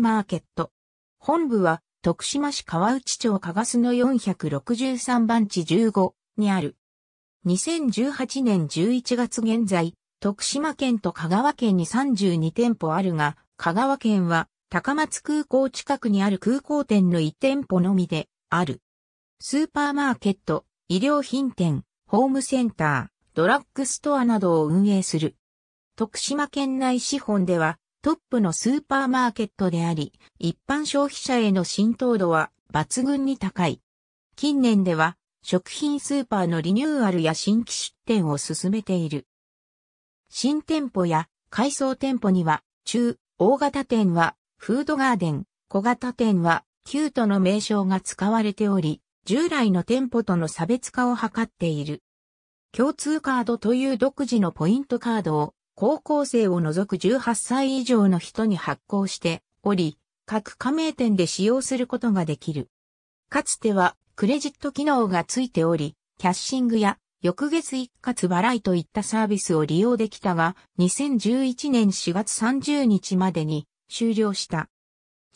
マーケット。本部は徳島市川内町加賀須の463番地15にある。2018年11月現在、徳島県と香川県に32店舗あるが、香川県は高松空港近くにある空港店の1店舗のみである。スーパーマーケット、医療品店、ホームセンター、ドラッグストアなどを運営する。徳島県内資本ではトップのスーパーマーケットであり、一般消費者への浸透度は抜群に高い。近年では、食品スーパーのリニューアルや新規出店を進めている。新店舗や改装店舗には、中、大型店は、フードガーデン、小型店は、キュートの名称が使われており、従来の店舗との差別化を図っている。共通カードという独自のポイントカードを高校生を除く18歳以上の人に発行しており、各加盟店で使用することができる。かつてはクレジット機能がついており、キャッシングや翌月一括払いといったサービスを利用できたが、2011年4月30日までに終了した。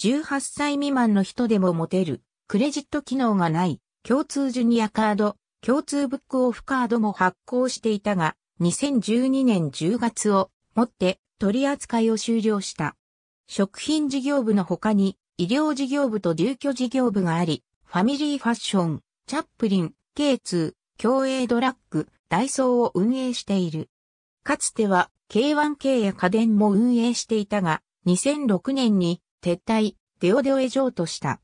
18歳未満の人でも持てる、クレジット機能がない、共通ジュニアカード、共通ブックオフカードも発行していたが、2012年10月をもって取り扱いを終了した。食品事業部の他に医療事業部と住居事業部があり、ファミリーファッション、チャップリン、K2、競泳ドラッグ、ダイソーを運営している。かつては K1K や家電も運営していたが、2006年に撤退、デオデオへ譲とした。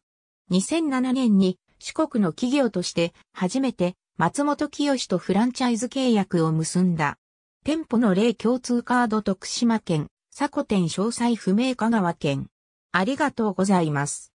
2007年に四国の企業として初めて松本清とフランチャイズ契約を結んだ。店舗の例共通カード徳島県、佐古店詳細不明香川県。ありがとうございます。